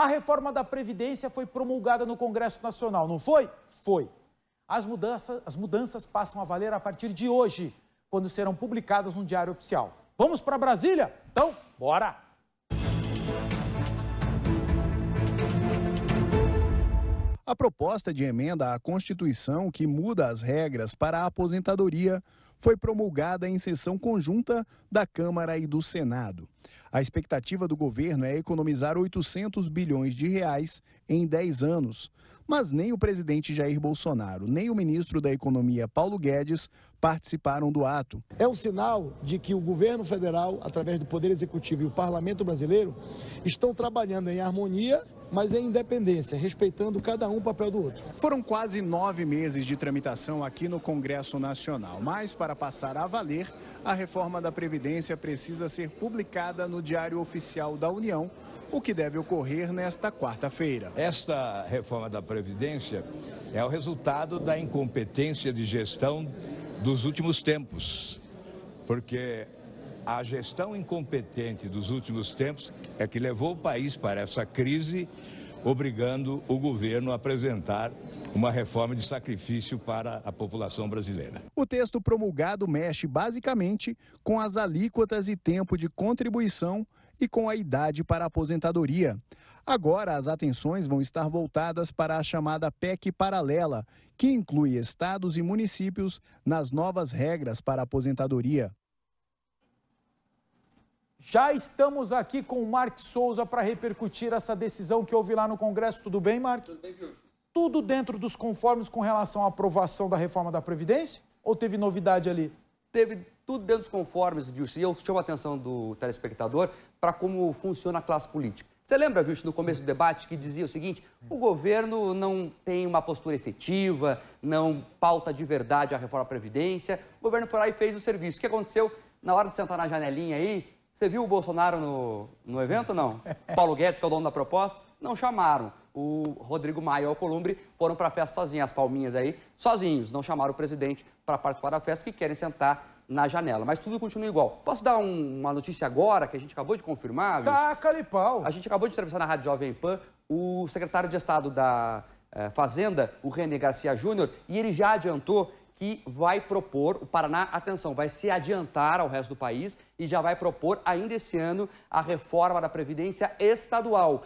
A reforma da Previdência foi promulgada no Congresso Nacional, não foi? Foi. As mudanças, as mudanças passam a valer a partir de hoje, quando serão publicadas no Diário Oficial. Vamos para Brasília? Então, bora! A proposta de emenda à Constituição que muda as regras para a aposentadoria foi promulgada em sessão conjunta da Câmara e do Senado. A expectativa do governo é economizar 800 bilhões de reais em 10 anos. Mas nem o presidente Jair Bolsonaro, nem o ministro da Economia Paulo Guedes participaram do ato. É um sinal de que o governo federal, através do Poder Executivo e o Parlamento brasileiro, estão trabalhando em harmonia, mas em independência, respeitando cada um o papel do outro. Foram quase nove meses de tramitação aqui no Congresso Nacional, mas para para passar a valer, a reforma da Previdência precisa ser publicada no Diário Oficial da União, o que deve ocorrer nesta quarta-feira. Esta reforma da Previdência é o resultado da incompetência de gestão dos últimos tempos, porque a gestão incompetente dos últimos tempos é que levou o país para essa crise obrigando o governo a apresentar uma reforma de sacrifício para a população brasileira. O texto promulgado mexe basicamente com as alíquotas e tempo de contribuição e com a idade para a aposentadoria. Agora, as atenções vão estar voltadas para a chamada PEC paralela, que inclui estados e municípios nas novas regras para a aposentadoria. Já estamos aqui com o Mark Souza para repercutir essa decisão que houve lá no Congresso. Tudo bem, Mark? Tudo bem, Tudo dentro dos conformes com relação à aprovação da reforma da Previdência? Ou teve novidade ali? Teve tudo dentro dos conformes, viu? E eu chamo a atenção do telespectador para como funciona a classe política. Você lembra, viu, no começo do debate, que dizia o seguinte: o governo não tem uma postura efetiva, não pauta de verdade a reforma da Previdência. O governo foi lá e fez o serviço. O que aconteceu? Na hora de sentar na janelinha aí, você viu o Bolsonaro no, no evento não? Paulo Guedes, que é o dono da proposta, não chamaram. O Rodrigo Maia e o Columbre foram para a festa sozinhos, as palminhas aí, sozinhos. Não chamaram o presidente para participar da festa, que querem sentar na janela. Mas tudo continua igual. Posso dar um, uma notícia agora, que a gente acabou de confirmar? Tá, calipau. A gente acabou de entrevistar na Rádio Jovem Pan o secretário de Estado da eh, Fazenda, o René Garcia Júnior, e ele já adiantou que vai propor, o Paraná, atenção, vai se adiantar ao resto do país e já vai propor ainda esse ano a reforma da Previdência Estadual.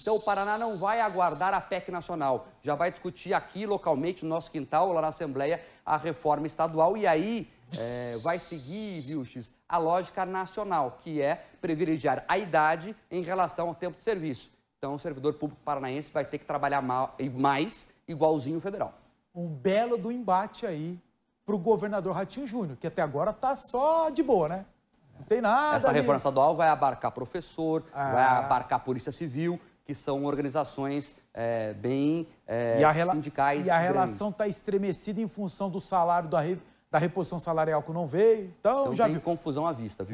Então o Paraná não vai aguardar a PEC nacional, já vai discutir aqui localmente, no nosso quintal, lá na Assembleia, a reforma estadual e aí é, vai seguir, viu, X, a lógica nacional, que é privilegiar a idade em relação ao tempo de serviço. Então o servidor público paranaense vai ter que trabalhar mais, igualzinho o federal um belo do embate aí para o governador Ratinho Júnior, que até agora está só de boa, né? Não tem nada. Essa ali. reforma estadual vai abarcar professor, ah. vai abarcar Polícia Civil, que são organizações é, bem é, e a sindicais. E a grandes. relação está estremecida em função do salário, da, re... da reposição salarial que não veio. Então, então já tem viu. confusão à vista, viu?